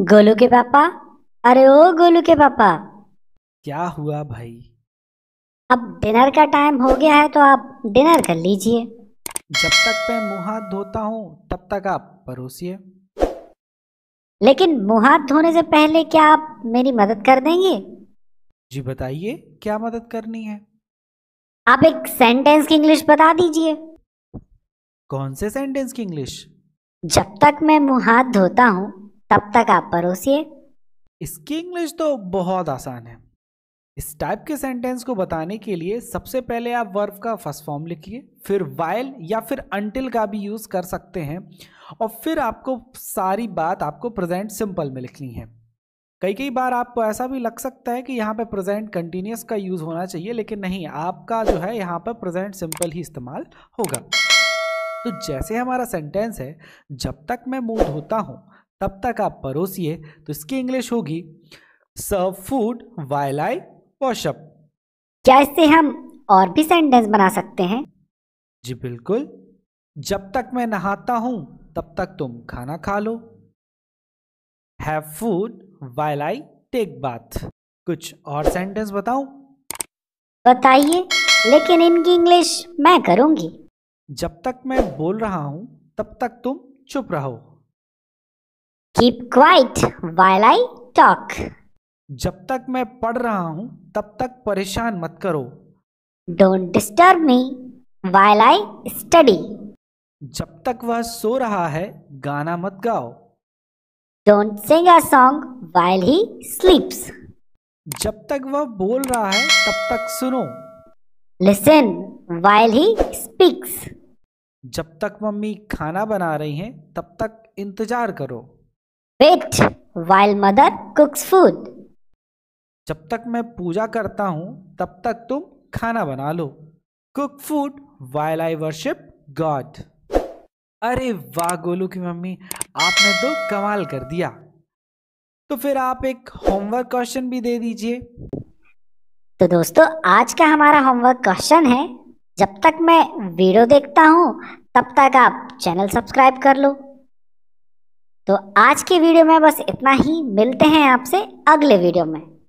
गोलू के पापा अरे ओ गोलू के पापा क्या हुआ भाई अब डिनर का टाइम हो गया है तो आप डिनर कर लीजिए जब तक मैं मुंह हाथ धोता हूँ तब तक आप परोसिए लेकिन मुंह हाथ धोने से पहले क्या आप मेरी मदद कर देंगे जी बताइए क्या मदद करनी है आप एक सेंटेंस की इंग्लिश बता दीजिए कौन से सेंटेंस की इंग्लिश जब तक मैं मुंह हाथ धोता हूँ तब तक आप परोसिए इसकी इंग्लिश तो बहुत आसान है इस टाइप के सेंटेंस को बताने के लिए सबसे पहले आप वर्ब का फर्स्ट फॉर्म लिखिए फिर वाइल या फिर अंटिल का भी यूज़ कर सकते हैं और फिर आपको सारी बात आपको प्रेजेंट सिंपल में लिखनी है कई कई बार आपको ऐसा भी लग सकता है कि यहाँ पे प्रेजेंट कंटिन्यूस का यूज़ होना चाहिए लेकिन नहीं आपका जो है यहाँ पर प्रेजेंट सिंपल ही इस्तेमाल होगा तो जैसे हमारा सेंटेंस है जब तक मैं मूड होता हूँ तब तक आप परोसिए तो इसकी इंग्लिश होगी serve food while I wash up क्या इससे हम और भी सेंटेंस बना सकते हैं जी बिल्कुल जब तक मैं नहाता हूं तब तक तुम खाना खा लो have food while I take bath कुछ और सेंटेंस बताऊं बताइए लेकिन इनकी इंग्लिश मैं करूंगी जब तक मैं बोल रहा हूं तब तक तुम चुप रहो keep quiet while I talk जब तक मैं पढ़ रहा हूँ तब तक परेशान मत करो don't disturb me while I study जब तक वह सो रहा है गाना मत गाओ don't sing a song while he sleeps जब तक वह बोल रहा है तब तक सुनो लिसन वाइल ही स्पीक्स जब तक मम्मी खाना बना रही हैं तब तक इंतजार करो wait while mother cooks food जब तक मैं पूजा करता हूँ तब तक तुम खाना बना लो cook food while I worship God अरे वाह गोलू की मम्मी आपने तो कमाल कर दिया तो फिर आप एक होमवर्क क्वेश्चन भी दे दीजिए तो दोस्तों आज का हमारा होमवर्क क्वेश्चन है जब तक मैं वीडियो देखता हूँ तब तक आप चैनल सब्सक्राइब कर लो तो आज के वीडियो में बस इतना ही मिलते हैं आपसे अगले वीडियो में